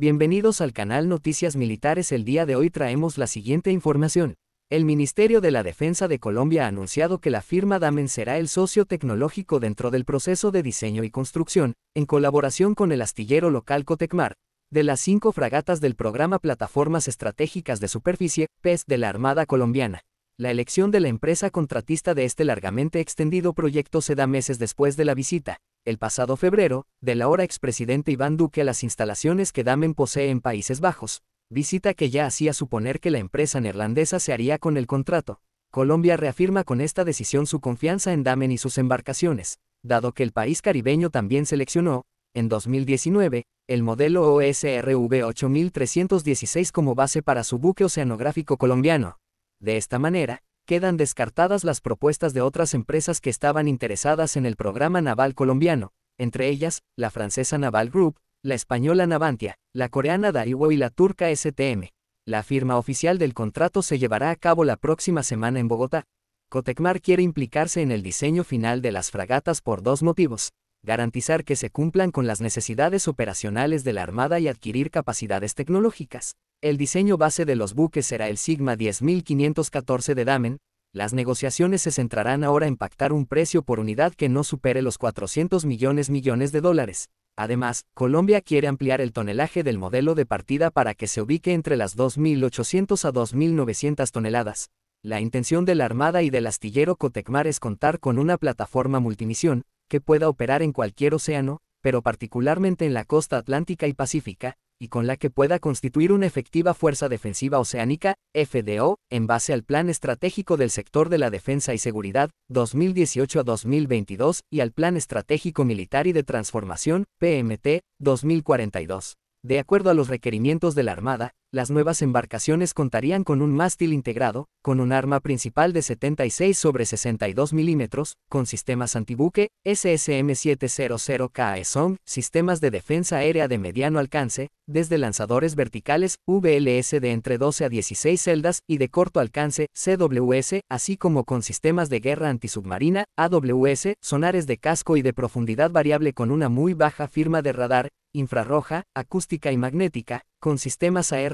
Bienvenidos al canal Noticias Militares. El día de hoy traemos la siguiente información. El Ministerio de la Defensa de Colombia ha anunciado que la firma Damen será el socio tecnológico dentro del proceso de diseño y construcción, en colaboración con el astillero local Cotecmar, de las cinco fragatas del programa Plataformas Estratégicas de Superficie, PES de la Armada Colombiana. La elección de la empresa contratista de este largamente extendido proyecto se da meses después de la visita el pasado febrero, del ahora expresidente Iván Duque a las instalaciones que Damen posee en Países Bajos, visita que ya hacía suponer que la empresa neerlandesa se haría con el contrato. Colombia reafirma con esta decisión su confianza en Damen y sus embarcaciones, dado que el país caribeño también seleccionó, en 2019, el modelo OSRV 8316 como base para su buque oceanográfico colombiano. De esta manera, quedan descartadas las propuestas de otras empresas que estaban interesadas en el programa naval colombiano, entre ellas, la francesa Naval Group, la española Navantia, la coreana Daiwo y la turca STM. La firma oficial del contrato se llevará a cabo la próxima semana en Bogotá. Cotecmar quiere implicarse en el diseño final de las fragatas por dos motivos. Garantizar que se cumplan con las necesidades operacionales de la Armada y adquirir capacidades tecnológicas. El diseño base de los buques será el Sigma 10514 de Damen. Las negociaciones se centrarán ahora en pactar un precio por unidad que no supere los 400 millones millones de dólares. Además, Colombia quiere ampliar el tonelaje del modelo de partida para que se ubique entre las 2.800 a 2.900 toneladas. La intención de la Armada y del astillero Cotecmar es contar con una plataforma multimisión, que pueda operar en cualquier océano, pero particularmente en la costa atlántica y pacífica, y con la que pueda constituir una efectiva Fuerza Defensiva Oceánica, FDO, en base al Plan Estratégico del Sector de la Defensa y Seguridad 2018 a 2022 y al Plan Estratégico Militar y de Transformación, PMT, 2042. De acuerdo a los requerimientos de la Armada, las nuevas embarcaciones contarían con un mástil integrado, con un arma principal de 76 sobre 62 milímetros, con sistemas antibuque, SSM-700K e sistemas de defensa aérea de mediano alcance, desde lanzadores verticales, VLS de entre 12 a 16 celdas y de corto alcance, CWS, así como con sistemas de guerra antisubmarina, AWS, sonares de casco y de profundidad variable con una muy baja firma de radar, infrarroja, acústica y magnética, con sistemas art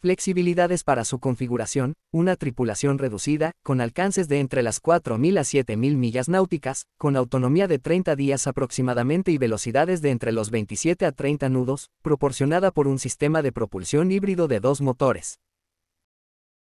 flexibilidades para su configuración, una tripulación reducida, con alcances de entre las 4.000 a 7.000 millas náuticas, con autonomía de 30 días aproximadamente y velocidades de entre los 27 a 30 nudos, proporcionada por un sistema de propulsión híbrido de dos motores.